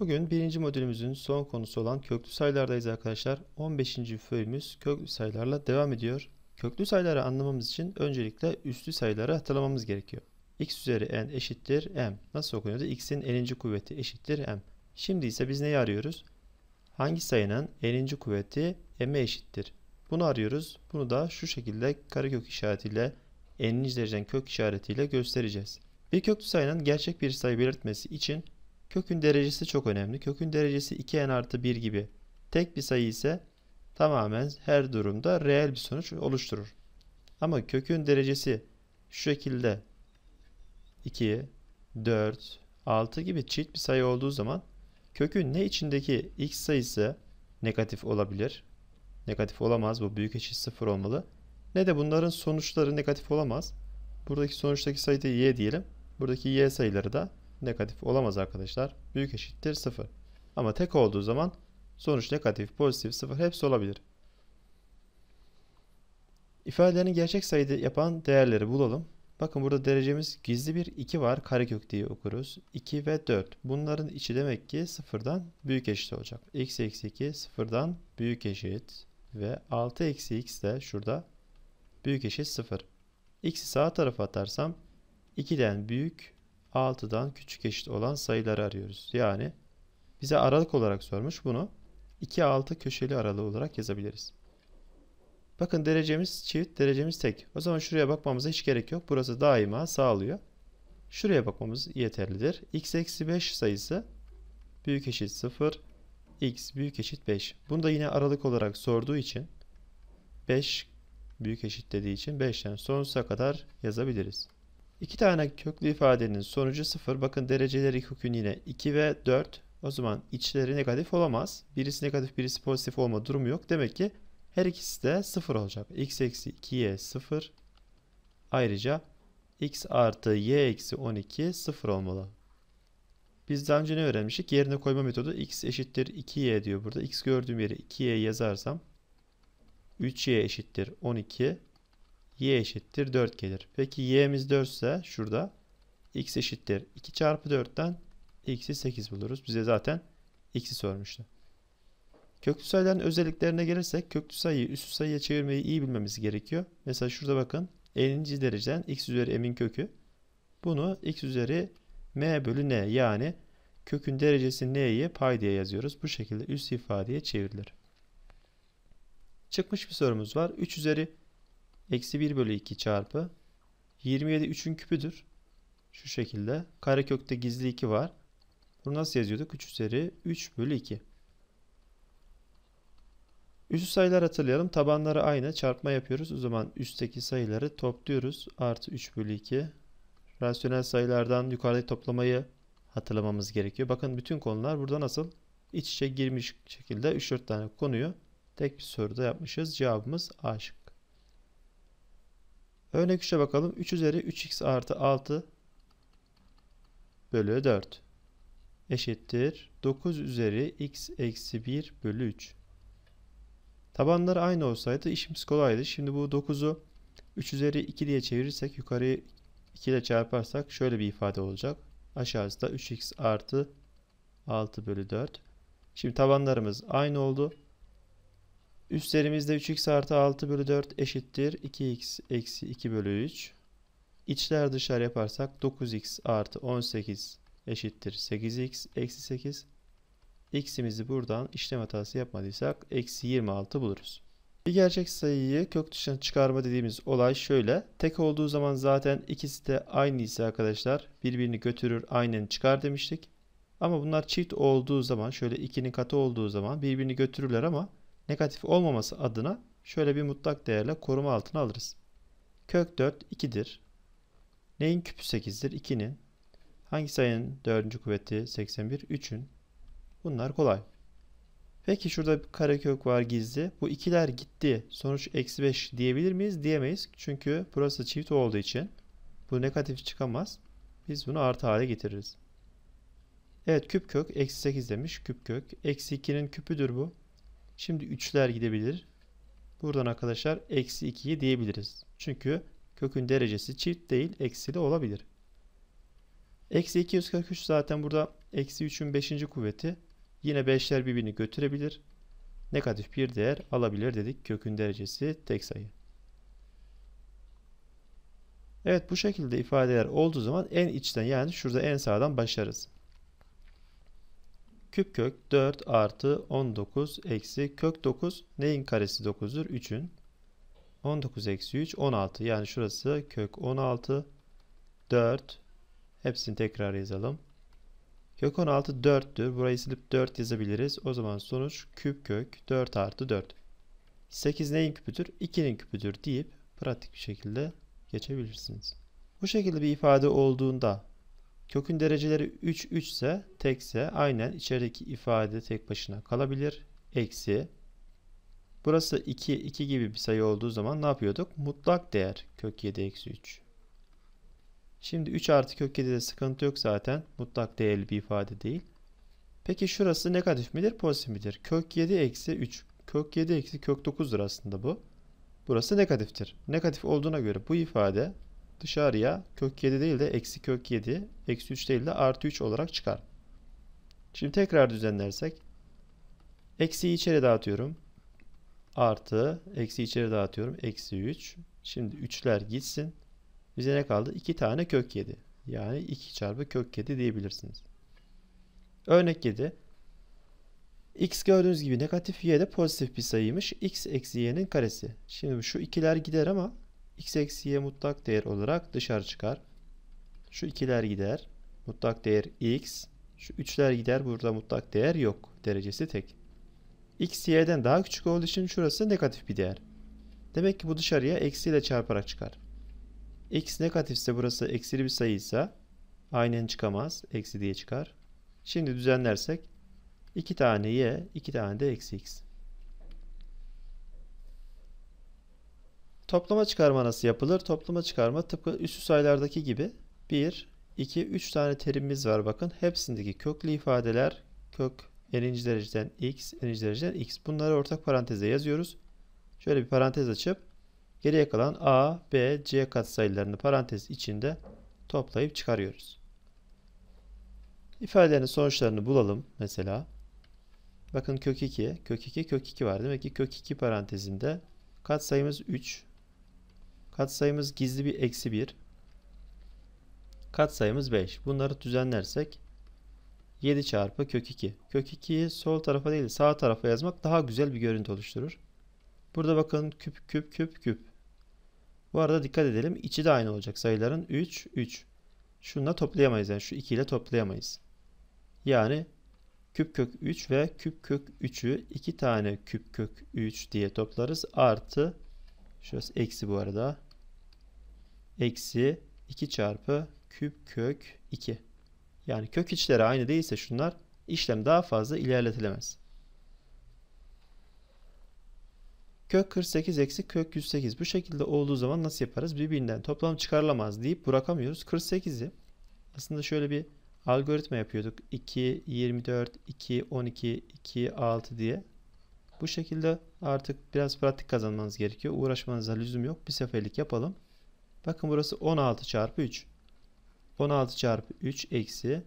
Bugün birinci modülümüzün son konusu olan köklü sayılardayız arkadaşlar. 15. bölümümüz köklü sayılarla devam ediyor. Köklü sayıları anlamamız için öncelikle üslü sayıları hatırlamamız gerekiyor. x üzeri n eşittir m. Nasıl okunuyordu? x'in n'inci kuvveti eşittir m. Şimdi ise biz neyi arıyoruz? Hangi sayının n'inci kuvveti m'e eşittir? Bunu arıyoruz. Bunu da şu şekilde karekök işaretiyle n'inci dereceden kök işaretiyle göstereceğiz. Bir köklü sayının gerçek bir sayı belirtmesi için Kökün derecesi çok önemli. Kökün derecesi 2n artı 1 gibi tek bir sayı ise tamamen her durumda reel bir sonuç oluşturur. Ama kökün derecesi şu şekilde 2, 4, 6 gibi çift bir sayı olduğu zaman kökün ne içindeki x sayısı negatif olabilir. Negatif olamaz. Bu büyük eşit 0 olmalı. Ne de bunların sonuçları negatif olamaz. Buradaki sonuçtaki sayı da y diyelim. Buradaki y sayıları da negatif olamaz arkadaşlar. Büyük eşittir 0. Ama tek olduğu zaman sonuç negatif, pozitif, 0 hepsi olabilir. İfadelerin gerçek sayıda yapan değerleri bulalım. Bakın burada derecemiz gizli bir 2 var. Karekök diye okuruz. 2 ve 4. Bunların içi demek ki sıfırdan büyük eşit olacak. x eksi 2 sıfırdan büyük eşit. Ve 6 eksi x de şurada büyük eşit 0. x'i sağ tarafa atarsam 2'den büyük 6'dan küçük eşit olan sayıları arıyoruz. Yani bize aralık olarak sormuş bunu 2 6 köşeli aralığı olarak yazabiliriz. Bakın derecemiz çift, derecemiz tek. O zaman şuraya bakmamıza hiç gerek yok. Burası daima sağlıyor. Şuraya bakmamız yeterlidir. x eksi 5 sayısı büyük eşit 0, x büyük eşit 5. Bunu da yine aralık olarak sorduğu için 5 büyük eşit dediği için 5'ten sonsuza kadar yazabiliriz. İki tane köklü ifadenin sonucu 0. Bakın dereceleri kökün yine 2 ve 4. O zaman içleri negatif olamaz. Birisi negatif birisi pozitif olma durumu yok. Demek ki her ikisi de 0 olacak. x eksi 2y 0. Ayrıca x artı y eksi 12 0 olmalı. Biz daha önce ne öğrenmiştik? Yerine koyma metodu x eşittir 2y diyor burada. x gördüğüm yere 2y yazarsam 3y eşittir 12 y eşittir 4 gelir. Peki y'miz 4 ise şurada x eşittir 2 çarpı 4'ten x'i 8 buluruz. Bize zaten x'i sormuştu. Köklü sayıların özelliklerine gelirsek köklü sayıyı üstü sayıya çevirmeyi iyi bilmemiz gerekiyor. Mesela şurada bakın 50. dereceden x üzeri m'in kökü. Bunu x üzeri m bölü n yani kökün derecesi n'yi pay diye yazıyoruz. Bu şekilde üst ifadeye çevrilir. Çıkmış bir sorumuz var. 3 üzeri Eksi 1 bölü 2 çarpı 27 3'ün küpüdür. Şu şekilde. Karekökte gizli 2 var. Bunu nasıl yazıyorduk? 3 üzeri 3 bölü 2. Üst sayılar hatırlayalım. Tabanları aynı. Çarpma yapıyoruz. O zaman üstteki sayıları topluyoruz. Artı 3 bölü 2. Rasyonel sayılardan yukarıdaki toplamayı hatırlamamız gerekiyor. Bakın bütün konular burada nasıl iç içe girmiş şekilde 3-4 tane konuyu tek bir soruda yapmışız. Cevabımız A şıkkı. Örnek 3'e bakalım. 3 üzeri 3x artı 6 bölü 4 eşittir. 9 üzeri x eksi 1 bölü 3. Tabanlar aynı olsaydı işimiz kolaydı. Şimdi bu 9'u 3 üzeri 2 diye çevirirsek yukarıyı 2 ile çarparsak şöyle bir ifade olacak. Aşağısı da 3x artı 6 bölü 4. Şimdi tabanlarımız aynı oldu. Üstlerimizde 3x artı 6 bölü 4 eşittir 2x eksi 2 bölü 3. İçler dışlar yaparsak 9x artı 18 eşittir 8x eksi 8. X'imizi buradan işlem hatası yapmadıysak eksi 26 buluruz. Bir gerçek sayıyı kök dışına çıkarma dediğimiz olay şöyle. Tek olduğu zaman zaten ikisi de aynı ise arkadaşlar birbirini götürür aynen çıkar demiştik. Ama bunlar çift olduğu zaman şöyle 2'nin katı olduğu zaman birbirini götürürler ama negatif olmaması adına şöyle bir mutlak değerle koruma altına alırız. Kök 4 2'dir. Neyin küpü 8'dir? 2'nin. Hangi sayının 4. kuvveti 81? 3'ün. Bunlar kolay. Peki şurada bir karekök var gizli. Bu ikiler gitti. Sonuç eksi 5 diyebilir miyiz? Diyemeyiz. Çünkü burası çift olduğu için bu negatif çıkamaz. Biz bunu artı hale getiririz. Evet küp kök eksi 8 demiş. Küp kök. Eksi 2'nin küpüdür bu. Şimdi 3'ler gidebilir. Buradan arkadaşlar eksi 2'yi diyebiliriz. Çünkü kökün derecesi çift değil eksili olabilir. Eksi 243 zaten burada eksi 3'ün 5. kuvveti. Yine 5'ler birbirini götürebilir. Negatif bir değer alabilir dedik. Kökün derecesi tek sayı. Evet bu şekilde ifadeler olduğu zaman en içten yani şurada en sağdan başlarız. Küp kök 4 artı 19 eksi kök 9 neyin karesi 9'dur? 3'ün. 19 eksi 3 16 yani şurası kök 16 4 hepsini tekrar yazalım. Kök 16 4'tür. Burayı silip 4 yazabiliriz. O zaman sonuç küp kök 4 artı 4. 8 neyin küpüdür? 2'nin küpüdür deyip pratik bir şekilde geçebilirsiniz. Bu şekilde bir ifade olduğunda Kökün dereceleri 3 3 ise tekse aynen içerideki ifade tek başına kalabilir. Eksi Burası 2 2 gibi bir sayı olduğu zaman ne yapıyorduk? Mutlak değer kök 7 eksi 3. Şimdi 3 artı kök 7'de sıkıntı yok zaten. Mutlak değerli bir ifade değil. Peki şurası negatif midir pozitif midir? Kök 7 eksi 3. Kök 7 eksi kök 9'dur aslında bu. Burası negatiftir. Negatif olduğuna göre bu ifade dışarıya kök 7 değil de eksi kök 7, eksi 3 değil de artı 3 olarak çıkar. Şimdi tekrar düzenlersek eksi içeri dağıtıyorum. Artı, eksi içeri dağıtıyorum. Eksi 3. Şimdi 3'ler gitsin. Bize ne kaldı? 2 tane kök 7. Yani 2 çarpı kök 7 diyebilirsiniz. Örnek 7. X gördüğünüz gibi negatif y de pozitif bir sayıymış. X eksi y'nin karesi. Şimdi şu ikiler gider ama x eksi y mutlak değer olarak dışarı çıkar. Şu ikiler gider. Mutlak değer x. Şu üçler gider. Burada mutlak değer yok. Derecesi tek. x y'den daha küçük olduğu için şurası negatif bir değer. Demek ki bu dışarıya eksiyle çarparak çıkar. x negatifse burası eksili bir sayıysa aynen çıkamaz. Eksi diye çıkar. Şimdi düzenlersek 2 tane y, 2 tane de eksi x. Toplama çıkarma nasıl yapılır? Toplama çıkarma tıpkı üstü sayılardaki gibi 1, 2, 3 tane terimimiz var bakın. Hepsindeki köklü ifadeler kök eninci dereceden x, eninci dereceden x. Bunları ortak paranteze yazıyoruz. Şöyle bir parantez açıp geriye kalan a, b, c katsayılarını parantez içinde toplayıp çıkarıyoruz. İfadelerin sonuçlarını bulalım mesela. Bakın kök 2, kök 2, kök 2 var. Demek ki kök 2 parantezinde katsayımız 3. Katsayımız gizli bir eksi 1. Katsayımız 5. Bunları düzenlersek 7 çarpı kök 2. Kök 2'yi sol tarafa değil sağ tarafa yazmak daha güzel bir görüntü oluşturur. Burada bakın küp küp küp küp. Bu arada dikkat edelim içi de aynı olacak sayıların 3 3. Şununla toplayamayız yani şu 2 ile toplayamayız. Yani küp kök 3 ve küp kök 3'ü 2 tane küp kök 3 diye toplarız. Artı şurası eksi bu arada eksi 2 çarpı küp kök 2. Yani kök içleri aynı değilse şunlar işlem daha fazla ilerletilemez. Kök 48 eksi kök 108 bu şekilde olduğu zaman nasıl yaparız? Birbirinden toplam çıkarılamaz deyip bırakamıyoruz. 48'i aslında şöyle bir algoritma yapıyorduk. 2, 24, 2, 12, 2, 6 diye. Bu şekilde artık biraz pratik kazanmanız gerekiyor. Uğraşmanıza lüzum yok. Bir seferlik yapalım. Bakın burası 16 çarpı 3. 16 çarpı 3 eksi.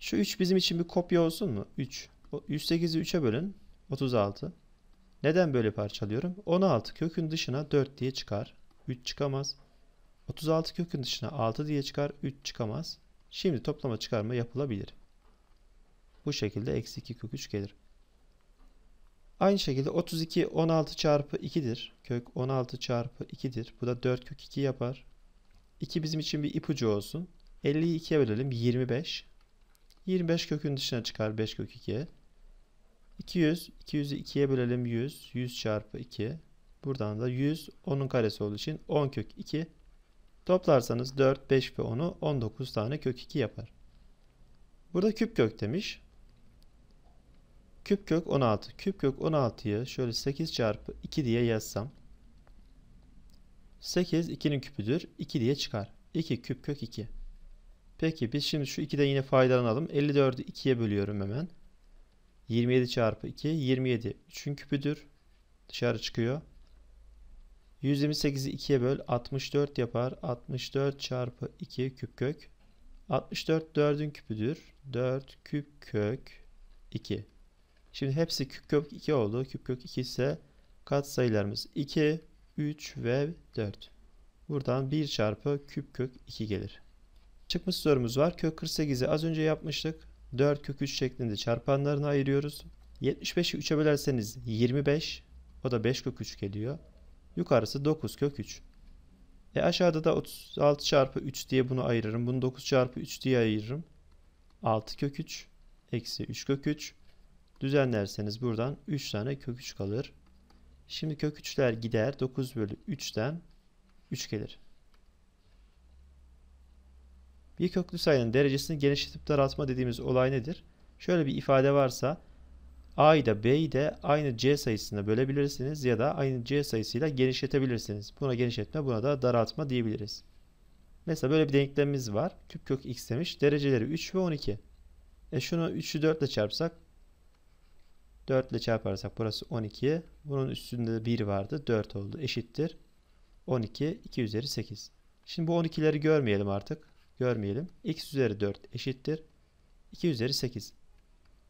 Şu 3 bizim için bir kopya olsun mu? 3. 108'i 3'e bölün. 36. Neden böyle parçalıyorum? 16 kökün dışına 4 diye çıkar. 3 çıkamaz. 36 kökün dışına 6 diye çıkar. 3 çıkamaz. Şimdi toplama çıkarma yapılabilir. Bu şekilde eksi 2 kök 3 gelir. Aynı şekilde 32 16 çarpı 2'dir. Kök 16 çarpı 2'dir. Bu da 4 kök 2 yapar. 2 bizim için bir ipucu olsun. 50'yi 2'ye bölelim. 25. 25 kökün dışına çıkar 5 kök 2'ye. 200. 200'ü 2'ye bölelim 100. 100 çarpı 2. Buradan da 100 10'un karesi olduğu için 10 kök 2. Toplarsanız 4, 5 ve 10'u 19 tane kök 2 yapar. Burada küp kök demiş. Küp kök 16. Küp kök 16'yı şöyle 8 çarpı 2 diye yazsam 8 2'nin küpüdür. 2 diye çıkar. 2 küp kök 2. Peki biz şimdi şu 2'den yine faydalanalım. 54'ü 2'ye bölüyorum hemen. 27 çarpı 2 27. 3'ün küpüdür. Dışarı çıkıyor. 128'i 2'ye böl 64 yapar. 64 çarpı 2 küp kök. 64 4'ün küpüdür. 4 küp kök 2. Şimdi hepsi küp kök 2 oldu. Küp kök 2 ise kat sayılarımız 2 3 ve 4. Buradan 1 çarpı küp kök 2 gelir. Çıkmış sorumuz var. Kök 48'i az önce yapmıştık. 4 kök 3 şeklinde çarpanlarını ayırıyoruz. 75'i 3'e bölerseniz 25. O da 5 kök 3 geliyor. Yukarısı 9 kök 3. E aşağıda da 36 çarpı 3 diye bunu ayırırım. Bunu 9 çarpı 3 diye ayırırım. 6 kök 3 eksi 3 kök 3. Düzenlerseniz buradan 3 tane kök 3 kalır. Şimdi kök 3'ler gider. 9 bölü 3'ten 3 gelir. Bir köklü sayının derecesini genişletip daraltma dediğimiz olay nedir? Şöyle bir ifade varsa A'yı da B'yi de aynı C sayısına bölebilirsiniz ya da aynı C sayısıyla genişletebilirsiniz. Buna genişletme buna da daraltma diyebiliriz. Mesela böyle bir denklemimiz var. Küp kök x demiş. Dereceleri 3 ve 12. E şunu 3'ü 4 ile çarpsak 4 ile çarparsak burası 12. Bunun üstünde de 1 vardı. 4 oldu. Eşittir. 12. 2 üzeri 8. Şimdi bu 12'leri görmeyelim artık. Görmeyelim. X üzeri 4 eşittir. 2 üzeri 8.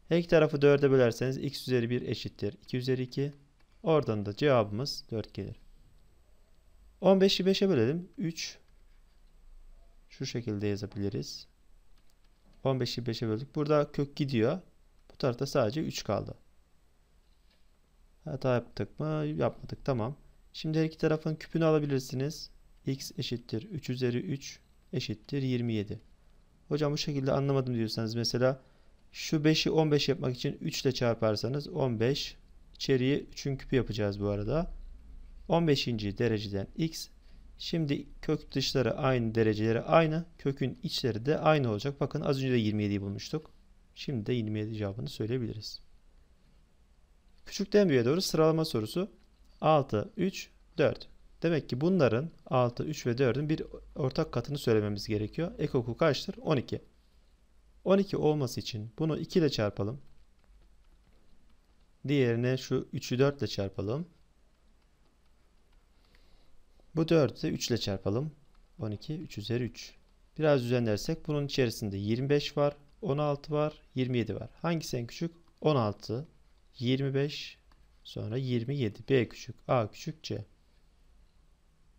Her iki tarafı 4'e bölerseniz x üzeri 1 eşittir. 2 üzeri 2. Oradan da cevabımız 4 gelir. 15'i 5'e bölelim. 3. Şu şekilde yazabiliriz. 15'i 5'e böldük. Burada kök gidiyor. Bu tarafta sadece 3 kaldı. Hata yaptık mı? Yapmadık. Tamam. Şimdi her iki tarafın küpünü alabilirsiniz. x eşittir 3 üzeri 3 eşittir 27. Hocam bu şekilde anlamadım diyorsanız mesela şu 5'i 15 yapmak için 3 ile çarparsanız 15 içeriye 3'ün küpü yapacağız bu arada. 15. dereceden x. Şimdi kök dışları aynı dereceleri aynı. Kökün içleri de aynı olacak. Bakın az önce de 27'yi bulmuştuk. Şimdi de 27 cevabını söyleyebiliriz. Küçükten büyüğe doğru sıralama sorusu. 6, 3, 4. Demek ki bunların 6, 3 ve 4'ün bir ortak katını söylememiz gerekiyor. Ekoku kaçtır? 12. 12 olması için bunu 2 ile çarpalım. Diğerine şu 3'ü 4 ile çarpalım. Bu 4'ü 3 ile çarpalım. 12, 3 üzeri 3. Biraz düzenlersek bunun içerisinde 25 var, 16 var, 27 var. Hangisi en küçük? 16. 25 sonra 27 B küçük A küçük C.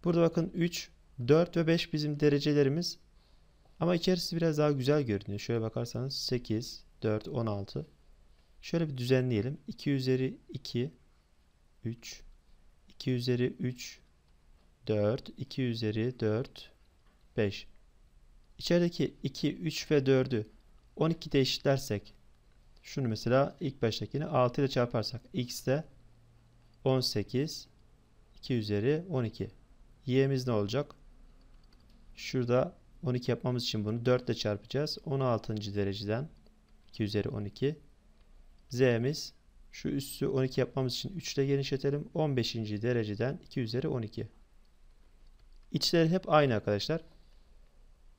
Burada bakın 3, 4 ve 5 bizim derecelerimiz. Ama içerisi biraz daha güzel görünüyor. Şöyle bakarsanız 8, 4, 16. Şöyle bir düzenleyelim. 2 üzeri 2, 3, 2 üzeri 3, 4, 2 üzeri 4, 5. İçerideki 2, 3 ve 4'ü 12'de eşitlersek şunu mesela ilk baştakini 6 ile çarparsak x de 18 2 üzeri 12. Y'miz ne olacak? Şurada 12 yapmamız için bunu 4 ile çarpacağız. 16. dereceden 2 üzeri 12. Z'miz şu üssü 12 yapmamız için 3 ile genişletelim. 15. dereceden 2 üzeri 12. İçleri hep aynı arkadaşlar.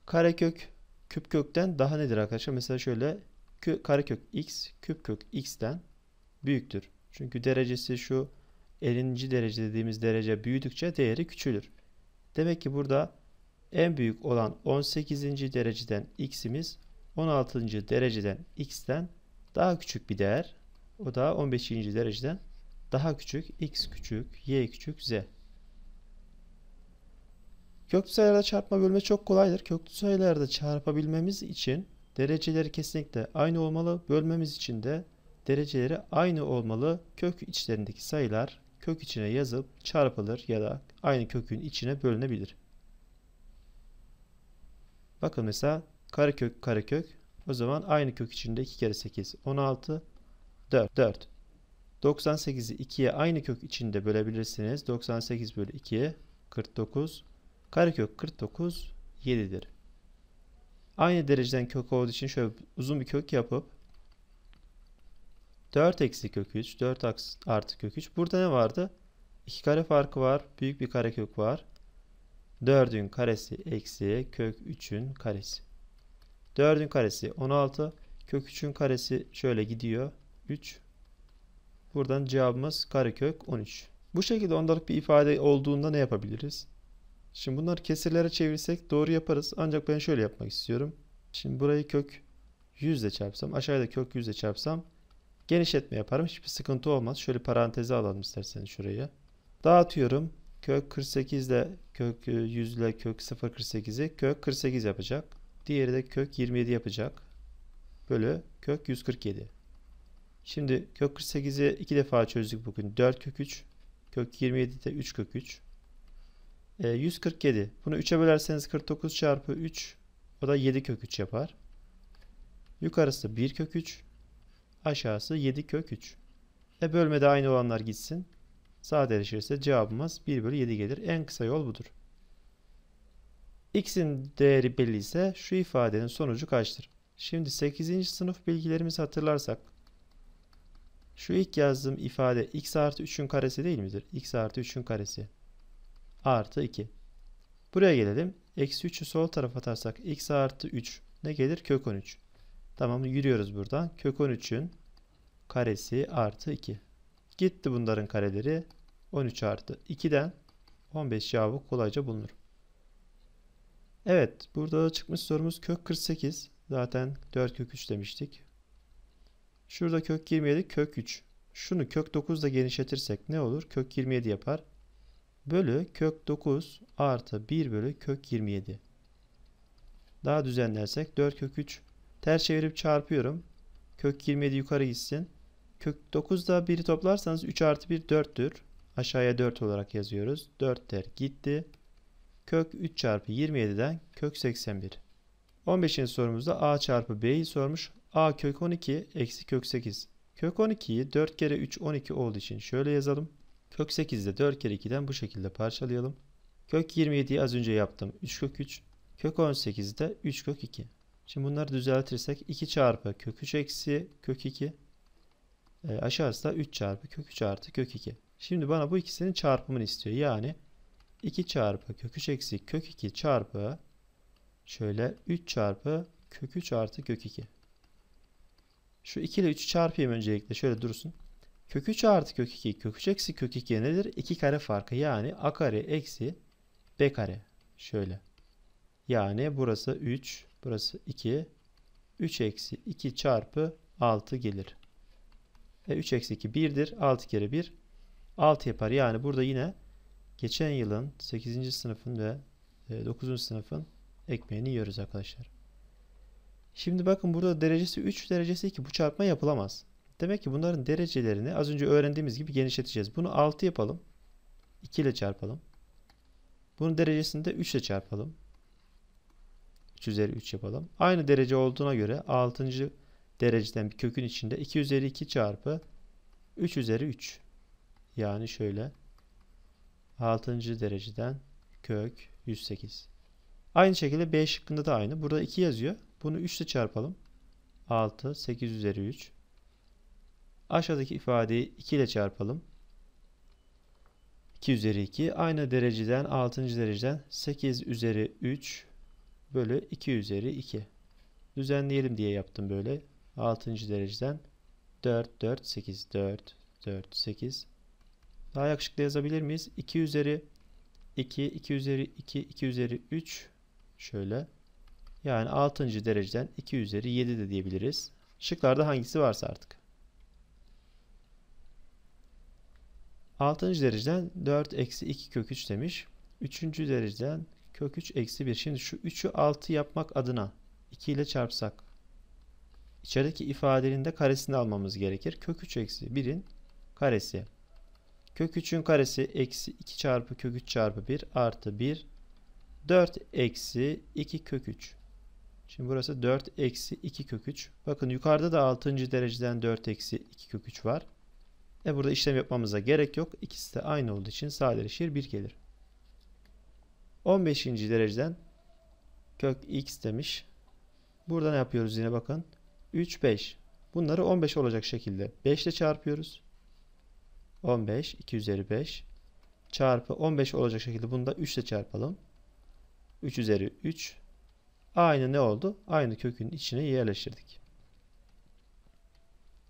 Karekök küp kökten daha nedir arkadaşlar? Mesela şöyle kö, karekök x küp kök x'ten büyüktür. Çünkü derecesi şu 50. derece dediğimiz derece büyüdükçe değeri küçülür. Demek ki burada en büyük olan 18. dereceden x'imiz 16. dereceden x'ten daha küçük bir değer. O da 15. dereceden daha küçük x küçük y küçük z. Köklü sayılarda çarpma bölme çok kolaydır. Köklü sayılarda çarpabilmemiz için Dereceleri kesinlikle aynı olmalı. Bölmemiz için de dereceleri aynı olmalı. Kök içlerindeki sayılar kök içine yazıp çarpılır ya da aynı kökün içine bölünebilir. Bakın mesela karekök karekök o zaman aynı kök içinde 2 kere 8 16 4 4 98'i 2'ye aynı kök içinde bölebilirsiniz. 98 bölü 2 49 karekök 49 7'dir. Aynı dereceden kök olduğu için şöyle uzun bir kök yapıp 4 eksi kök 3, 4 artı kök 3. Burada ne vardı? 2 kare farkı var. Büyük bir kare kök var. 4'ün karesi eksi kök 3'ün karesi. 4'ün karesi 16. Kök 3'ün karesi şöyle gidiyor. 3. Buradan cevabımız karekök 13. Bu şekilde ondalık bir ifade olduğunda ne yapabiliriz? Şimdi bunları kesirlere çevirsek doğru yaparız. Ancak ben şöyle yapmak istiyorum. Şimdi burayı kök 100 ile çarpsam aşağıda kök 100 ile çarpsam genişletme yaparım. Hiçbir sıkıntı olmaz. Şöyle paranteze alalım isterseniz şurayı. Dağıtıyorum. Kök 48 ile kök 100 e, ile kök 048'i kök 48 yapacak. Diğeri de kök 27 yapacak. Bölü kök 147. Şimdi kök 48'i iki defa çözdük bugün. 4 kök 3, kök 27 de 3 kök 3. E, ee, 147. Bunu 3'e bölerseniz 49 çarpı 3 o da 7 kök 3 yapar. Yukarısı 1 kök 3. Aşağısı 7 kök 3. E bölmede aynı olanlar gitsin. Sadeleşirse cevabımız 1 bölü 7 gelir. En kısa yol budur. X'in değeri belli ise şu ifadenin sonucu kaçtır? Şimdi 8. sınıf bilgilerimizi hatırlarsak şu ilk yazdığım ifade x artı 3'ün karesi değil midir? x artı 3'ün karesi artı 2. Buraya gelelim. Eksi 3'ü sol tarafa atarsak x artı 3 ne gelir? Kök 13. Tamam yürüyoruz buradan. Kök 13'ün karesi artı 2. Gitti bunların kareleri. 13 artı 2'den 15 cevabı kolayca bulunur. Evet burada da çıkmış sorumuz kök 48. Zaten 4 kök 3 demiştik. Şurada kök 27 kök 3. Şunu kök 9 da genişletirsek ne olur? Kök 27 yapar bölü kök 9 artı 1 bölü kök 27. Daha düzenlersek 4 kök 3 ters çevirip çarpıyorum. Kök 27 yukarı gitsin. Kök 9 da 1'i toplarsanız 3 artı 1 4'tür. Aşağıya 4 olarak yazıyoruz. 4 der gitti. Kök 3 çarpı 27'den kök 81. 15. sorumuzda a çarpı b'yi sormuş. a kök 12 eksi kök 8. Kök 12'yi 4 kere 3 12 olduğu için şöyle yazalım. Kök 8'i 4 kere 2'den bu şekilde parçalayalım. Kök 27'yi az önce yaptım. 3 kök 3. Kök 18'i 3 kök 2. Şimdi bunları düzeltirsek 2 çarpı kök 3 eksi kök 2. E, ee, aşağısı da 3 çarpı kök 3 artı kök 2. Şimdi bana bu ikisinin çarpımını istiyor. Yani 2 çarpı kök 3 eksi kök 2 çarpı şöyle 3 çarpı kök 3 artı kök 2. Şu 2 ile 3'ü çarpayım öncelikle şöyle dursun. Kök 3 artı kök 2 kök 3 eksi kök 2 nedir? 2 kare farkı yani a kare eksi b kare. Şöyle. Yani burası 3 burası 2 3 eksi 2 çarpı 6 gelir. E 3 eksi 2 1'dir. 6 kere 1 6 yapar. Yani burada yine geçen yılın 8. sınıfın ve 9. E, sınıfın ekmeğini yiyoruz arkadaşlar. Şimdi bakın burada derecesi 3 derecesi 2 bu çarpma yapılamaz. Demek ki bunların derecelerini az önce öğrendiğimiz gibi genişleteceğiz. Bunu 6 yapalım. 2 ile çarpalım. Bunun derecesini de 3 ile çarpalım. 3 üzeri 3 yapalım. Aynı derece olduğuna göre 6. dereceden bir kökün içinde 2 üzeri 2 çarpı 3 üzeri 3. Yani şöyle 6. dereceden kök 108. Aynı şekilde B şıkkında da aynı. Burada 2 yazıyor. Bunu 3 ile çarpalım. 6, 8 üzeri 3. Aşağıdaki ifadeyi 2 ile çarpalım. 2 üzeri 2 aynı dereceden 6. dereceden 8 üzeri 3 bölü 2 üzeri 2. Düzenleyelim diye yaptım böyle. 6. dereceden 4, 4, 8, 4, 4, 8. Daha yakışıklı yazabilir miyiz? 2 üzeri 2, 2 üzeri 2, 2 üzeri 3 şöyle. Yani 6. dereceden 2 üzeri 7 de diyebiliriz. Şıklarda hangisi varsa artık. 6. dereceden 4 eksi 2 kök 3 demiş. 3. dereceden kök 3 eksi 1. Şimdi şu 3'ü 6 yapmak adına 2 ile çarpsak içerideki ifadenin de karesini almamız gerekir. Kök 3 eksi 1'in karesi. Kök 3'ün karesi eksi 2 çarpı kök 3 çarpı 1 artı 1 4 eksi 2 kök 3. Şimdi burası 4 eksi 2 kök 3. Bakın yukarıda da 6. dereceden 4 eksi 2 kök 3 var. E burada işlem yapmamıza gerek yok. İkisi de aynı olduğu için sadeleşir 1 gelir. 15. dereceden kök x demiş. Burada ne yapıyoruz yine bakın. 3, 5. Bunları 15 olacak şekilde 5 ile çarpıyoruz. 15, 2 üzeri 5 çarpı 15 olacak şekilde bunu da 3 ile çarpalım. 3 üzeri 3. Aynı ne oldu? Aynı kökün içine yerleştirdik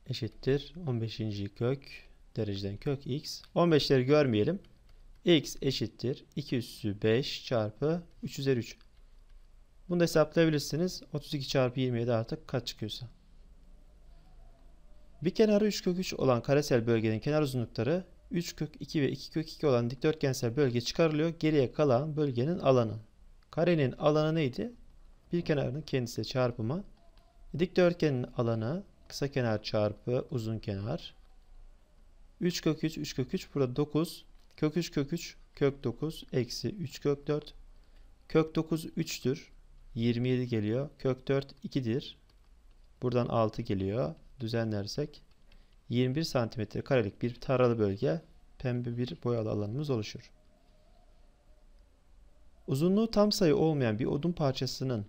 eşittir 15. kök dereceden kök x. 15'leri görmeyelim. x eşittir 2 üssü 5 çarpı 3 üzeri 3. Bunu da hesaplayabilirsiniz. 32 çarpı 27 artık kaç çıkıyorsa. Bir kenarı 3 kök 3 olan karesel bölgenin kenar uzunlukları 3 kök 2 ve 2 kök 2 olan dikdörtgensel bölge çıkarılıyor. Geriye kalan bölgenin alanı. Karenin alanı neydi? Bir kenarının kendisi çarpımı. Dikdörtgenin alanı kısa kenar çarpı uzun kenar. 3 kök 3 3 kök 3 burada 9 kök 3 kök 3 kök 9 eksi 3 kök 4 kök 9 3'tür 27 geliyor kök 4 2'dir buradan 6 geliyor düzenlersek 21 santimetre karelik bir taralı bölge pembe bir boyalı alanımız oluşur. Uzunluğu tam sayı olmayan bir odun parçasının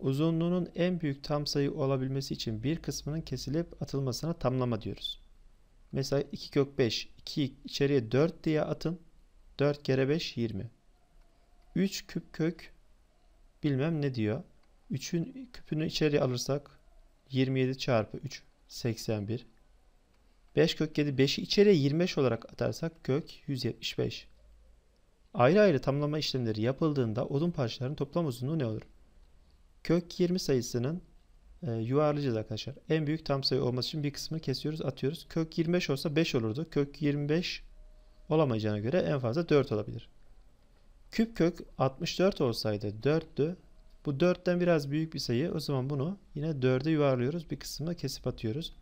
Uzunluğunun en büyük tam sayı olabilmesi için bir kısmının kesilip atılmasına tamlama diyoruz. Mesela 2 kök 5, 2 içeriye 4 diye atın. 4 kere 5 20. 3 küp kök bilmem ne diyor. 3'ün küpünü içeriye alırsak 27 çarpı 3 81. 5 kök 7 5'i içeriye 25 olarak atarsak kök 175. Ayrı ayrı tamlama işlemleri yapıldığında odun parçalarının toplam uzunluğu ne olur? Kök 20 sayısının e, yuvarlayacağız arkadaşlar. En büyük tam sayı olması için bir kısmını kesiyoruz atıyoruz. Kök 25 olsa 5 olurdu. Kök 25 olamayacağına göre en fazla 4 olabilir. Küp kök 64 olsaydı 4'tü. Bu 4'ten biraz büyük bir sayı. O zaman bunu yine 4'e yuvarlıyoruz. Bir kısmını kesip atıyoruz.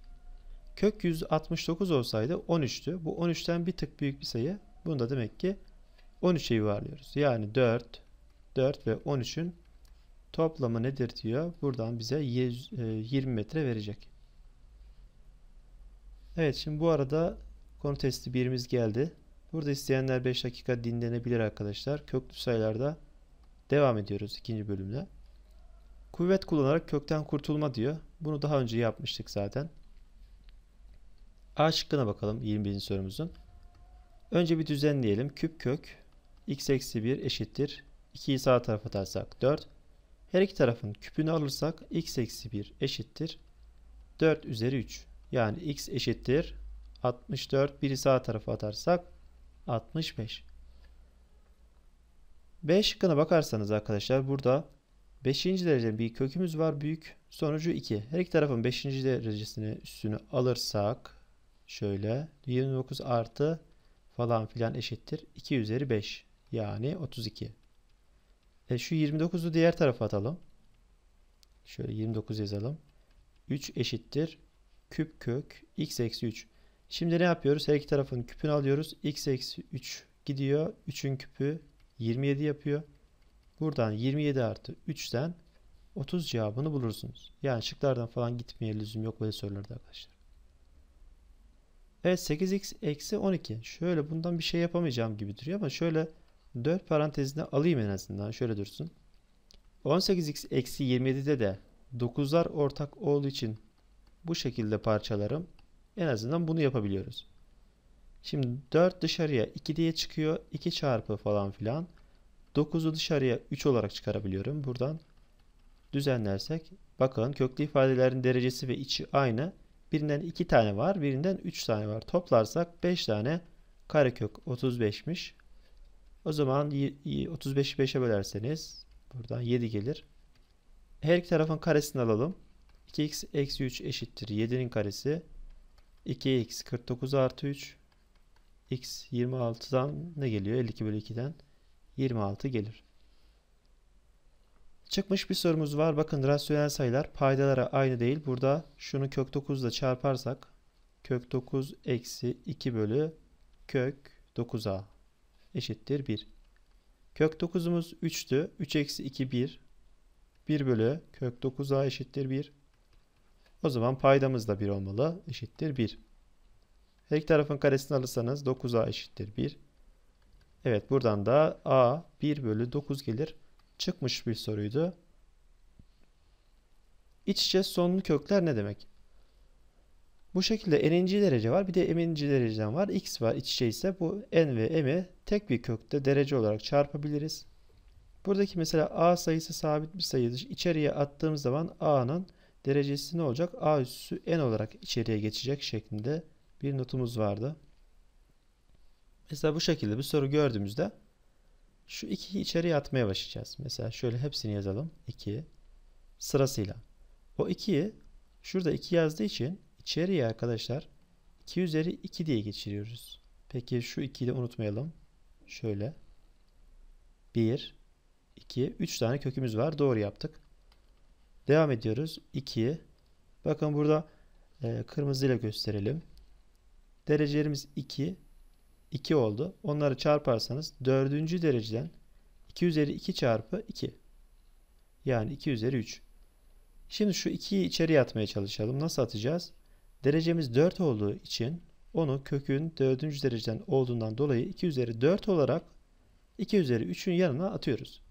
Kök 169 olsaydı 13'tü. Bu 13'ten bir tık büyük bir sayı. Bunu da demek ki 13'e yuvarlıyoruz. Yani 4, 4 ve 13'ün Toplamı nedir diyor. Buradan bize 20 e, metre verecek. Evet şimdi bu arada konu testi birimiz geldi. Burada isteyenler 5 dakika dinlenebilir arkadaşlar. Köklü sayılarda devam ediyoruz ikinci bölümde. Kuvvet kullanarak kökten kurtulma diyor. Bunu daha önce yapmıştık zaten. A şıkkına bakalım 21. sorumuzun. Önce bir düzenleyelim. Küp kök x eksi 1 eşittir. 2'yi sağ tarafa atarsak 4. Her iki tarafın küpünü alırsak x eksi 1 eşittir 4 üzeri 3. Yani x eşittir 64. Biri sağ tarafa atarsak 65. B şıkkına bakarsanız arkadaşlar burada 5. dereceden bir kökümüz var büyük. Sonucu 2. Her iki tarafın 5. derecesini üstünü alırsak şöyle 29 artı falan filan eşittir 2 üzeri 5 yani 32. E şu 29'u diğer tarafa atalım. Şöyle 29 yazalım. 3 eşittir. Küp kök x eksi 3. Şimdi ne yapıyoruz? Her iki tarafın küpünü alıyoruz. x eksi 3 gidiyor. 3'ün küpü 27 yapıyor. Buradan 27 artı 3'ten 30 cevabını bulursunuz. Yani şıklardan falan gitmeye lüzum yok böyle sorularda arkadaşlar. Evet 8x eksi 12. Şöyle bundan bir şey yapamayacağım gibi duruyor ama şöyle 4 parantezine alayım en azından. Şöyle dursun. 18x eksi 27'de de 9'lar ortak olduğu için bu şekilde parçalarım. En azından bunu yapabiliyoruz. Şimdi 4 dışarıya 2 diye çıkıyor. 2 çarpı falan filan. 9'u dışarıya 3 olarak çıkarabiliyorum. Buradan düzenlersek bakın köklü ifadelerin derecesi ve içi aynı. Birinden 2 tane var. Birinden 3 tane var. Toplarsak 5 tane karekök 35'miş. O zaman 35'i 5'e bölerseniz buradan 7 gelir. Her iki tarafın karesini alalım. 2x eksi 3 eşittir 7'nin karesi. 2x 49 artı 3. x 26'dan ne geliyor? 52 bölü 2'den 26 gelir. Çıkmış bir sorumuz var. Bakın rasyonel sayılar paydalara aynı değil. Burada şunu kök 9 ile çarparsak kök 9 eksi 2 bölü kök 9a eşittir 1. Kök 9'umuz 3'tü. 3 eksi 2 1. 1 bölü kök 9a eşittir 1. O zaman paydamız da 1 olmalı. Eşittir 1. Her iki tarafın karesini alırsanız 9a eşittir 1. Evet buradan da a 1 bölü 9 gelir. Çıkmış bir soruydu. İç içe sonlu kökler ne demek? Bu şekilde n'inci derece var. Bir de m'inci dereceden var. x var iç içe ise bu n ve m'i tek bir kökte derece olarak çarpabiliriz. Buradaki mesela a sayısı sabit bir sayıdır. İçeriye attığımız zaman a'nın derecesi ne olacak? a üssü n olarak içeriye geçecek şeklinde bir notumuz vardı. Mesela bu şekilde bir soru gördüğümüzde şu 2'yi içeriye atmaya başlayacağız. Mesela şöyle hepsini yazalım. 2 sırasıyla. O 2'yi şurada 2 yazdığı için İçeriye arkadaşlar 2 üzeri 2 diye geçiriyoruz. Peki şu 2'yi de unutmayalım. Şöyle. 1, 2, 3 tane kökümüz var. Doğru yaptık. Devam ediyoruz. 2. Bakın burada e, kırmızıyla gösterelim. Derecelerimiz 2. 2 oldu. Onları çarparsanız 4. dereceden 2 üzeri 2 çarpı 2. Yani 2 üzeri 3. Şimdi şu 2'yi içeriye atmaya çalışalım. Nasıl atacağız? Derecemiz 4 olduğu için onu kökün 4. dereceden olduğundan dolayı 2 üzeri 4 olarak 2 üzeri 3'ün yanına atıyoruz.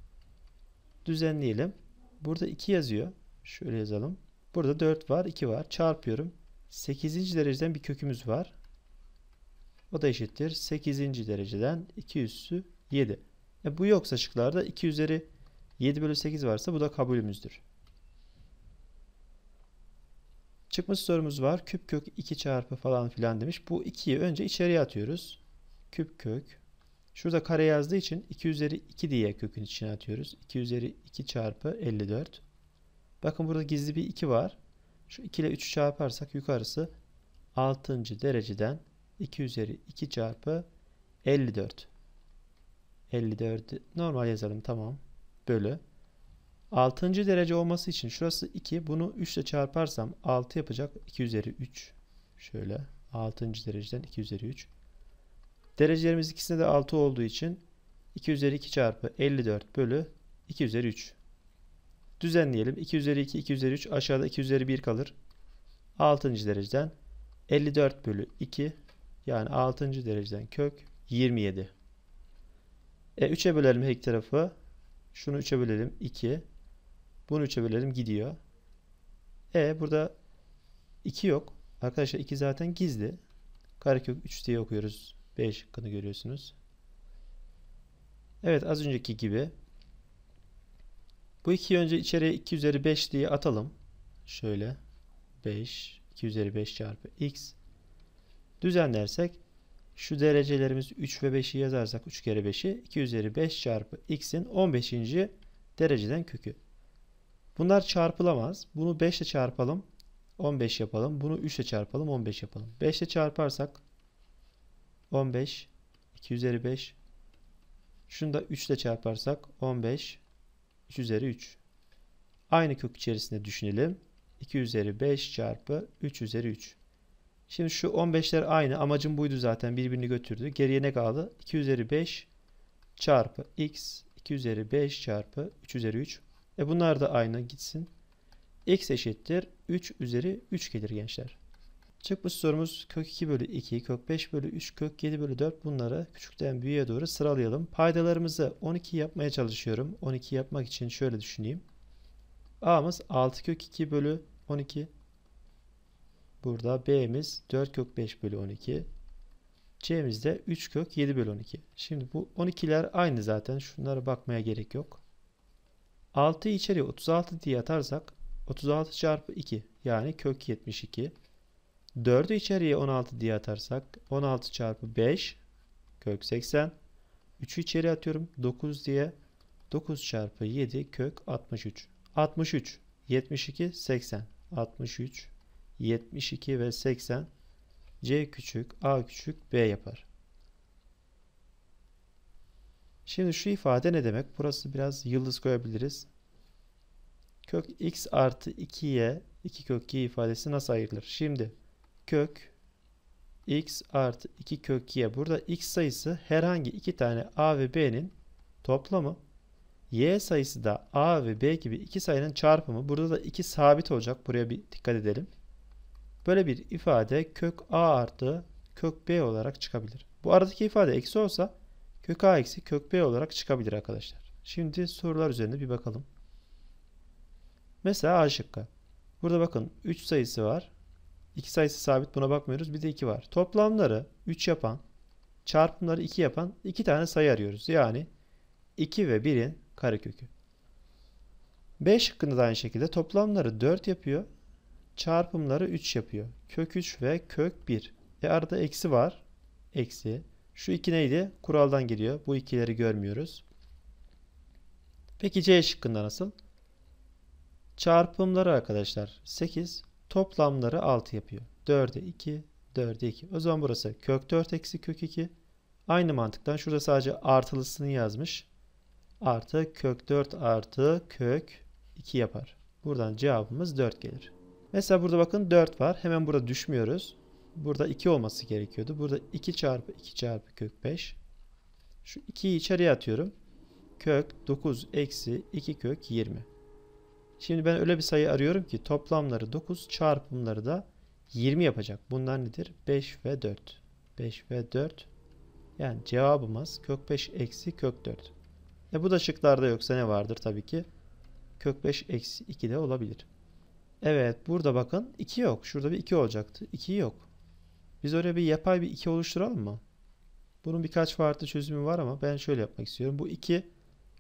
Düzenleyelim. Burada 2 yazıyor. Şöyle yazalım. Burada 4 var 2 var. Çarpıyorum. 8. dereceden bir kökümüz var. O da eşittir. 8. dereceden 2 üssü 7. E bu yoksa şıklarda 2 üzeri 7 bölü 8 varsa bu da kabulümüzdür. Çıkmış sorumuz var. Küp kök 2 çarpı falan filan demiş. Bu 2'yi önce içeriye atıyoruz. Küp kök. Şurada kare yazdığı için 2 üzeri 2 diye kökün içine atıyoruz. 2 üzeri 2 çarpı 54. Bakın burada gizli bir 2 var. Şu 2 ile 3'ü çarparsak yukarısı 6. dereceden 2 üzeri 2 çarpı 54. 54 normal yazalım tamam. Bölü 6. derece olması için şurası 2. Bunu 3 ile çarparsam 6 yapacak. 2 üzeri 3. Şöyle 6. dereceden 2 üzeri 3. Derecelerimiz ikisinde de 6 olduğu için 2 üzeri 2 çarpı 54 bölü 2 üzeri 3. Düzenleyelim. 2 üzeri 2, 2 üzeri 3. Aşağıda 2 üzeri 1 kalır. 6. dereceden 54 bölü 2 yani 6. dereceden kök 27. E 3'e bölelim her iki tarafı. Şunu 3'e bölelim 2. Bunu 3'e bölelim gidiyor. E burada 2 yok. Arkadaşlar 2 zaten gizli. Karekök 3 diye okuyoruz. B şıkkını görüyorsunuz. Evet az önceki gibi. Bu 2'yi önce içeriye 2 üzeri 5 diye atalım. Şöyle 5 2 üzeri 5 çarpı x düzenlersek şu derecelerimiz 3 ve 5'i yazarsak 3 kere 5'i 2 üzeri 5 çarpı x'in 15. dereceden kökü. Bunlar çarpılamaz. Bunu 5 ile çarpalım. 15 yapalım. Bunu 3 ile çarpalım. 15 yapalım. 5 ile çarparsak 15 2 üzeri 5 şunu da 3 ile çarparsak 15 3 üzeri 3 aynı kök içerisinde düşünelim. 2 üzeri 5 çarpı 3 üzeri 3. Şimdi şu 15'ler aynı. Amacım buydu zaten. Birbirini götürdü. Geriye ne kaldı? 2 üzeri 5 çarpı x. 2 üzeri 5 çarpı 3 üzeri 3. E bunlar da aynı gitsin. X eşittir 3 üzeri 3 gelir gençler. Çıkmış sorumuz kök 2 bölü 2, kök 5 bölü 3, kök 7 bölü 4 bunları küçükten büyüğe doğru sıralayalım. Paydalarımızı 12 yapmaya çalışıyorum. 12 yapmak için şöyle düşüneyim. A'mız 6 kök 2 bölü 12. Burada B'miz 4 kök 5 bölü 12. C'miz de 3 kök 7 bölü 12. Şimdi bu 12'ler aynı zaten. Şunlara bakmaya gerek yok. 6 içeri 36 diye atarsak 36 çarpı 2 yani kök 72. 4'ü içeriye 16 diye atarsak 16 çarpı 5 kök 80. 3'ü içeri atıyorum 9 diye 9 çarpı 7 kök 63. 63, 72, 80. 63, 72 ve 80 C küçük A küçük B yapar. Şimdi şu ifade ne demek? Burası biraz yıldız koyabiliriz. Kök x artı 2y 2 kök y ifadesi nasıl ayrılır? Şimdi kök x artı 2 kök y. Burada x sayısı herhangi iki tane a ve b'nin toplamı. y sayısı da a ve b gibi iki sayının çarpımı. Burada da 2 sabit olacak. Buraya bir dikkat edelim. Böyle bir ifade kök a artı kök b olarak çıkabilir. Bu aradaki ifade eksi olsa Kök a eksi kök b olarak çıkabilir arkadaşlar. Şimdi sorular üzerinde bir bakalım. Mesela a şıkkı. Burada bakın 3 sayısı var. 2 sayısı sabit buna bakmıyoruz. Bir de 2 var. Toplamları 3 yapan çarpımları 2 yapan 2 tane sayı arıyoruz. Yani 2 ve 1'in karekökü. B şıkkında da aynı şekilde toplamları 4 yapıyor. Çarpımları 3 yapıyor. Kök 3 ve kök 1. E arada eksi var. Eksi. Şu 2 neydi? Kuraldan giriyor Bu ikileri görmüyoruz. Peki C şıkkında nasıl? Çarpımları arkadaşlar 8. Toplamları 6 yapıyor. 4'e 2, 4'e 2. O zaman burası kök 4 eksi kök 2. Aynı mantıktan şurada sadece artılısını yazmış. Artı kök 4 artı kök 2 yapar. Buradan cevabımız 4 gelir. Mesela burada bakın 4 var. Hemen burada düşmüyoruz. Burada 2 olması gerekiyordu. Burada 2 çarpı 2 çarpı kök 5. Şu 2'yi içeriye atıyorum. Kök 9 eksi 2 kök 20. Şimdi ben öyle bir sayı arıyorum ki toplamları 9 çarpımları da 20 yapacak. Bunlar nedir? 5 ve 4. 5 ve 4. Yani cevabımız kök 5 eksi kök 4. E bu da şıklarda yoksa ne vardır tabii ki? Kök 5 eksi 2 de olabilir. Evet burada bakın 2 yok. Şurada bir 2 olacaktı. 2 yok. Biz öyle bir yapay bir iki oluşturalım mı? Bunun birkaç farklı çözümü var ama ben şöyle yapmak istiyorum. Bu iki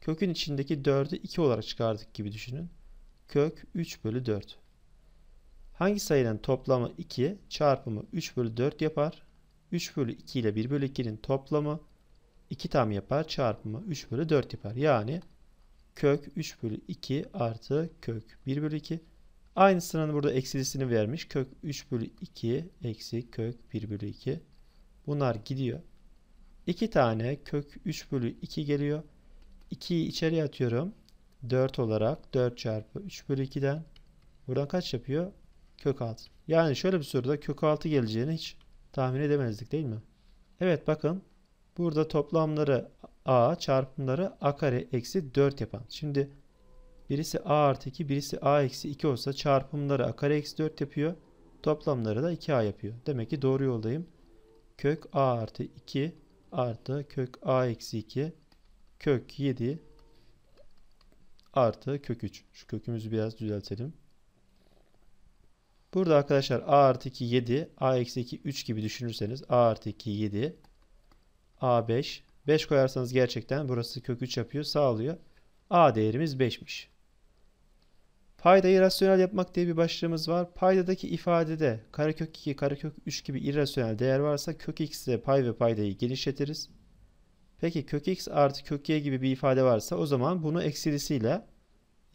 kökün içindeki 4'ü 2 olarak çıkardık gibi düşünün. Kök 3 bölü 4. Hangi sayının toplamı 2 çarpımı 3 bölü 4 yapar? 3 bölü 2 ile 1 bölü 2'nin toplamı 2 tam yapar çarpımı 3 bölü 4 yapar. Yani kök 3 bölü 2 artı kök 1 bölü 2 Aynı sıranın burada eksilisini vermiş. Kök 3 bölü 2 eksi kök 1 bölü 2. Bunlar gidiyor. 2 tane kök 3 bölü 2 geliyor. 2'yi içeriye atıyorum. 4 olarak 4 çarpı 3 bölü 2'den. Buradan kaç yapıyor? Kök 6. Yani şöyle bir soruda kök 6 geleceğini hiç tahmin edemezdik değil mi? Evet bakın. Burada toplamları a çarpımları a kare eksi 4 yapan. Şimdi Birisi a artı 2 birisi a eksi 2 olsa çarpımları a kare eksi 4 yapıyor. Toplamları da 2a yapıyor. Demek ki doğru yoldayım. Kök a artı 2 artı kök a eksi 2 kök 7 artı kök 3. Şu kökümüzü biraz düzeltelim. Burada arkadaşlar a artı 2 7 a eksi 2 3 gibi düşünürseniz a artı 2 7 a 5 5 koyarsanız gerçekten burası kök 3 yapıyor sağlıyor. A değerimiz 5'miş. Paydayı rasyonel yapmak diye bir başlığımız var. Paydadaki ifadede karekök 2, karekök 3 gibi irrasyonel değer varsa kök x ile pay ve paydayı genişletiriz. Peki kök x artı kök y gibi bir ifade varsa o zaman bunu eksilisiyle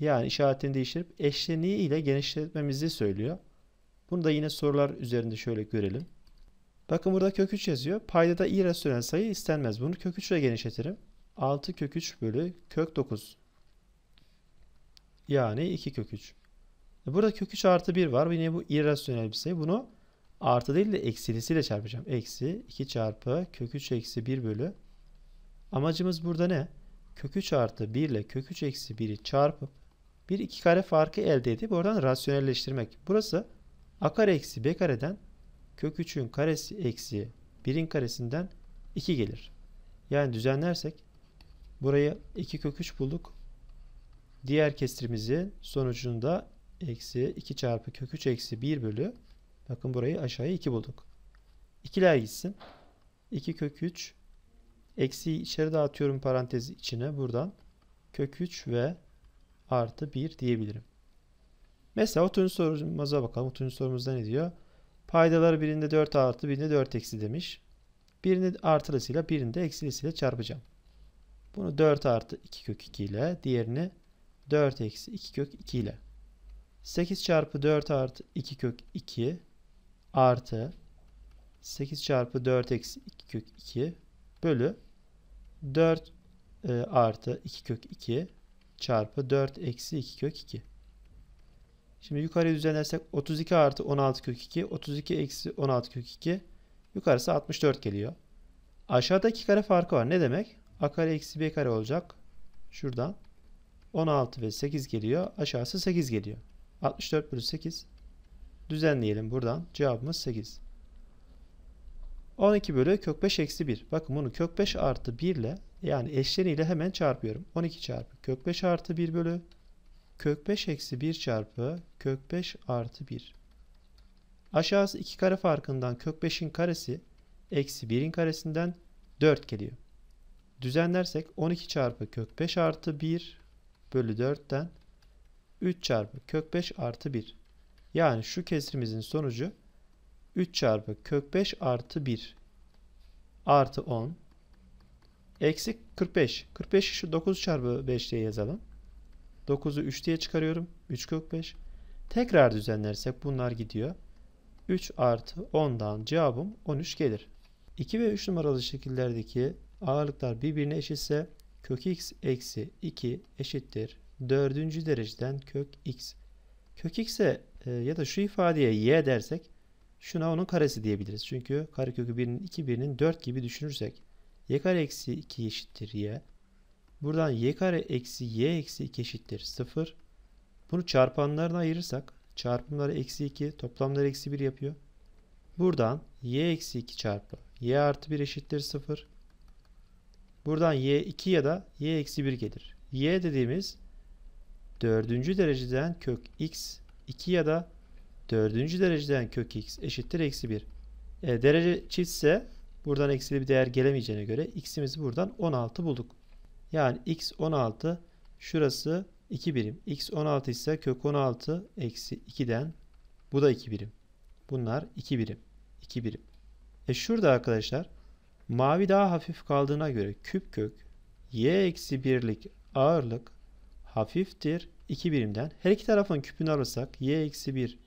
yani işaretini değiştirip eşleniği ile genişletmemizi söylüyor. Bunu da yine sorular üzerinde şöyle görelim. Bakın burada kök 3 yazıyor. Paydada irrasyonel sayı istenmez. Bunu kök 3 ile genişletirim. 6 kök 3 bölü kök 9 yani 2 kök 3. E, burada kök 3 artı 1 var. Yine bu irrasyonel bir sayı. Bunu artı değil de eksilisiyle çarpacağım. Eksi 2 çarpı kök 3 eksi 1 bölü. Amacımız burada ne? Kök 3 artı 1 ile kök 3 eksi 1'i çarpıp bir iki kare farkı elde edip oradan rasyonelleştirmek. Burası a kare eksi b kareden kök 3'ün karesi eksi 1'in karesinden 2 gelir. Yani düzenlersek burayı 2 kök 3 bulduk. Diğer kestirimizin sonucunda eksi 2 çarpı kök 3 eksi 1 bölü bakın burayı aşağıya 2 bulduk. İkiler gitsin. 2 kök 3 eksi içeri dağıtıyorum parantez içine buradan kök 3 ve artı 1 diyebilirim. Mesela 30. sorumuza bakalım. 30. sorumuzda ne diyor? Paydalar birinde 4 artı birinde 4 eksi demiş. Birini artılısıyla birini de eksilisiyle çarpacağım. Bunu 4 artı 2 kök 2 ile diğerini 4 eksi 2 kök 2 ile. 8 çarpı 4 artı 2 kök 2 artı 8 çarpı 4 eksi 2 kök 2 bölü 4 e, artı 2 kök 2 çarpı 4 eksi 2 kök 2. Şimdi yukarıya düzenlersek 32 artı 16 kök 2 32 eksi 16 kök 2 yukarısı 64 geliyor. Aşağıdaki kare farkı var. Ne demek? A kare eksi B kare olacak. Şuradan 16 ve 8 geliyor. Aşağısı 8 geliyor. 64 bölü 8. Düzenleyelim buradan. Cevabımız 8. 12 bölü kök 5 eksi 1. Bakın bunu kök 5 artı 1 ile yani eşleniyle hemen çarpıyorum. 12 çarpı kök 5 artı 1 bölü kök 5 eksi 1 çarpı kök 5 artı 1. Aşağısı 2 kare farkından kök 5'in karesi eksi 1'in karesinden 4 geliyor. Düzenlersek 12 çarpı kök 5 artı 1 bölü 4'ten 3 çarpı kök 5 artı 1. Yani şu kesrimizin sonucu 3 çarpı kök 5 artı 1 artı 10 eksi 45. 45'i şu 9 çarpı 5 diye yazalım. 9'u 3 diye çıkarıyorum. 3 kök 5. Tekrar düzenlersek bunlar gidiyor. 3 artı 10'dan cevabım 13 gelir. 2 ve 3 numaralı şekillerdeki ağırlıklar birbirine eşitse kök x eksi 2 eşittir. Dördüncü dereceden kök x. Kök x'e e, ya da şu ifadeye y dersek şuna onun karesi diyebiliriz. Çünkü karekökü 1'in 2 1'inin 4 gibi düşünürsek y kare eksi 2 eşittir y. Buradan y kare eksi y eksi 2 eşittir 0. Bunu çarpanlarına ayırırsak çarpımları eksi 2 toplamları eksi 1 yapıyor. Buradan y eksi 2 çarpı y artı 1 eşittir 0. Buradan y2 ya da y-1 gelir. y dediğimiz dördüncü dereceden kök x 2 ya da dördüncü dereceden kök x eşittir eksi 1. E, derece çiftse buradan eksili bir değer gelemeyeceğine göre x'imizi buradan 16 bulduk. Yani x 16 şurası 2 birim. x 16 ise kök 16 eksi 2'den bu da 2 birim. Bunlar 2 birim. 2 birim. E şurada arkadaşlar Mavi daha hafif kaldığına göre küp kök y eksi birlik ağırlık hafiftir 2 birimden. Her iki tarafın küpünü alırsak y eksi 1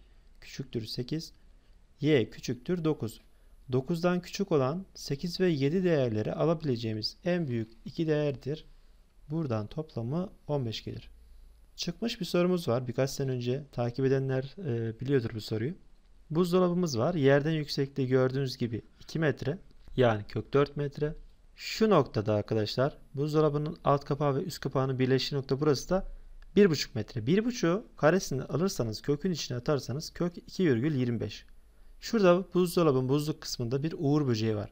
küçüktür 8, y küçüktür 9. 9'dan küçük olan 8 ve 7 değerleri alabileceğimiz en büyük iki değerdir. Buradan toplamı 15 gelir. Çıkmış bir sorumuz var. Birkaç sene önce takip edenler e, biliyordur bu soruyu. Buzdolabımız var. Yerden yüksekliği gördüğünüz gibi 2 metre yani kök 4 metre. Şu noktada arkadaşlar buzdolabının alt kapağı ve üst kapağının birleştiği nokta burası da 1,5 metre. 1,5'u karesini alırsanız kökün içine atarsanız kök 2,25. Şurada buzdolabın buzluk kısmında bir uğur böceği var.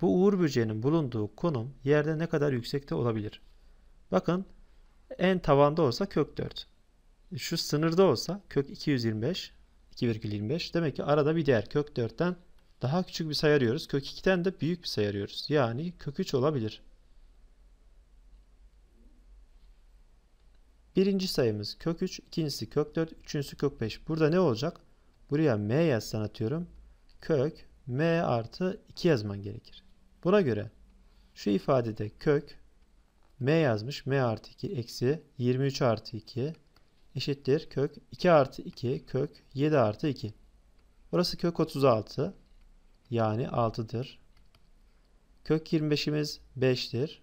Bu uğur böceğinin bulunduğu konum yerde ne kadar yüksekte olabilir? Bakın en tavanda olsa kök 4. Şu sınırda olsa kök 225, 2,25. Demek ki arada bir değer kök 4'ten daha küçük bir sayı arıyoruz. Kök 2'den de büyük bir sayı arıyoruz. Yani kök 3 olabilir. Birinci sayımız kök 3, ikincisi kök 4, üçüncüsü kök 5. Burada ne olacak? Buraya m yazsan atıyorum. Kök m artı 2 yazman gerekir. Buna göre şu ifadede kök m yazmış. m artı 2 eksi 23 artı 2 eşittir kök 2 artı 2 kök 7 artı 2. Burası kök 36. Yani 6'dır. Kök 25'imiz 5'tir.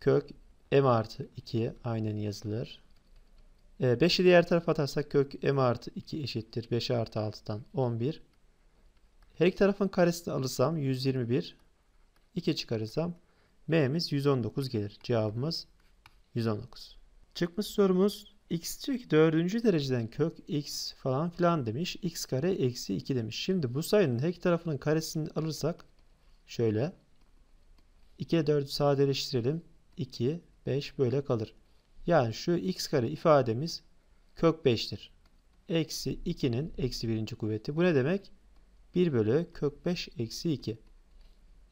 Kök m artı 2 aynen yazılır. 5'i e, diğer tarafa atarsak kök m artı 2 eşittir. 5 artı 6'dan 11. Her iki tarafın karesini alırsam 121. 2 çıkarırsam m'miz 119 gelir. Cevabımız 119. Çıkmış sorumuz x diyor ki dördüncü dereceden kök x falan filan demiş. x kare eksi 2 demiş. Şimdi bu sayının her iki tarafının karesini alırsak şöyle 2 ile 4'ü sadeleştirelim. 2, 5 böyle kalır. Yani şu x kare ifademiz kök 5'tir. Eksi 2'nin eksi birinci kuvveti. Bu ne demek? 1 bölü kök 5 eksi 2.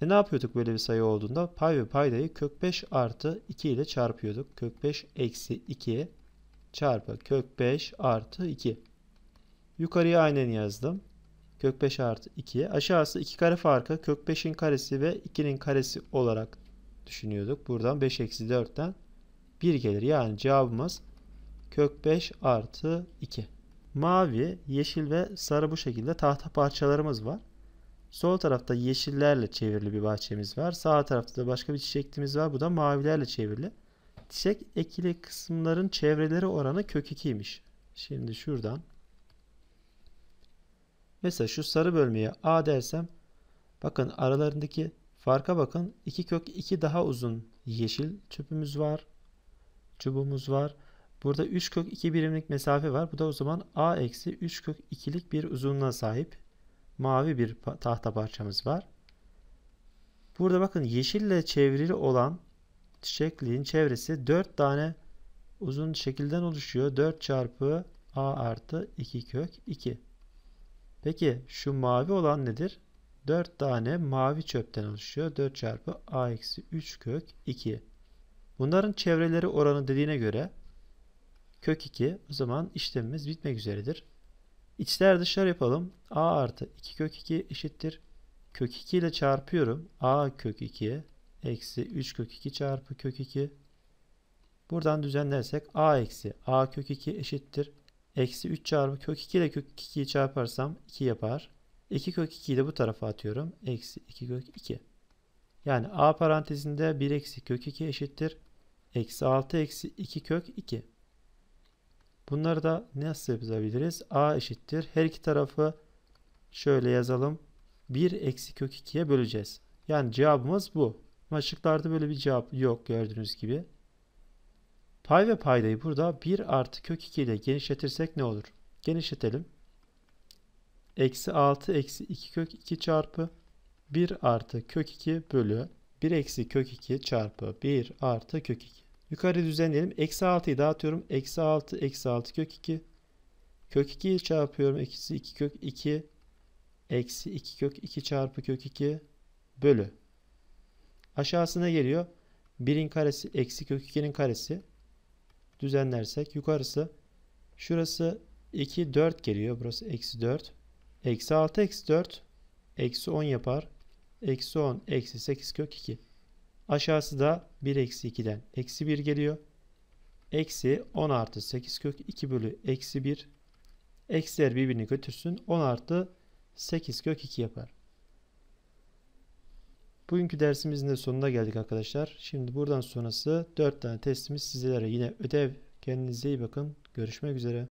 E ne yapıyorduk böyle bir sayı olduğunda? Pay ve paydayı kök 5 artı 2 ile çarpıyorduk. Kök 5 eksi 2 çarpı kök 5 artı 2. Yukarıya aynen yazdım. Kök 5 artı 2. Aşağısı 2 kare farkı kök 5'in karesi ve 2'nin karesi olarak düşünüyorduk. Buradan 5 eksi 4'ten 1 gelir. Yani cevabımız kök 5 artı 2. Mavi, yeşil ve sarı bu şekilde tahta parçalarımız var. Sol tarafta yeşillerle çevrili bir bahçemiz var. Sağ tarafta da başka bir çiçekliğimiz var. Bu da mavilerle çevrili gidecek ekili kısımların çevreleri oranı kök 2'ymiş. Şimdi şuradan mesela şu sarı bölmeye A dersem bakın aralarındaki farka bakın. 2 kök 2 daha uzun yeşil çöpümüz var. Çubuğumuz var. Burada 3 kök 2 birimlik mesafe var. Bu da o zaman A eksi 3 kök 2'lik bir uzunluğa sahip mavi bir tahta parçamız var. Burada bakın yeşille çevrili olan şeklin çevresi 4 tane uzun şekilden oluşuyor. 4 çarpı a artı 2 kök 2. Peki şu mavi olan nedir? 4 tane mavi çöpten oluşuyor. 4 çarpı a eksi 3 kök 2. Bunların çevreleri oranı dediğine göre kök 2 o zaman işlemimiz bitmek üzeredir. İçler dışlar yapalım. a artı 2 kök 2 eşittir. Kök 2 ile çarpıyorum. a kök 2 eksi 3 kök 2 çarpı kök 2. Buradan düzenlersek a eksi a kök 2 eşittir. Eksi 3 çarpı kök 2 ile kök 2'yi çarparsam 2 yapar. 2 kök 2'yi de bu tarafa atıyorum. Eksi 2 kök 2. Yani a parantezinde 1 eksi kök 2 eşittir. Eksi 6 eksi 2 kök 2. Bunları da nasıl yapabiliriz? a eşittir. Her iki tarafı şöyle yazalım. 1 eksi kök 2'ye böleceğiz. Yani cevabımız bu. Ama böyle bir cevap yok gördüğünüz gibi. Pay ve paydayı burada 1 artı kök 2 ile genişletirsek ne olur? Genişletelim. Eksi 6 eksi 2 kök 2 çarpı 1 artı kök 2 bölü 1 eksi kök 2 çarpı 1 artı kök 2. Yukarı düzenleyelim. Eksi 6'yı dağıtıyorum. Eksi 6 eksi 6 kök 2. Kök 2'yi çarpıyorum. Eksi 2 kök 2. Eksi 2 kök 2 çarpı kök 2 bölü Aşağısına geliyor. 1'in karesi eksi kök 2'nin karesi. Düzenlersek yukarısı şurası 2 4 geliyor. Burası eksi 4. Eksi 6 eksi 4 eksi 10 yapar. Eksi 10 eksi 8 kök 2. Aşağısı da 1 eksi 2'den eksi 1 geliyor. Eksi 10 artı 8 kök 2 bölü eksi 1. Eksiler birbirini götürsün. 10 artı 8 kök 2 yapar. Bugünkü dersimizin de sonuna geldik arkadaşlar. Şimdi buradan sonrası 4 tane testimiz sizlere yine ödev. Kendinize iyi bakın. Görüşmek üzere.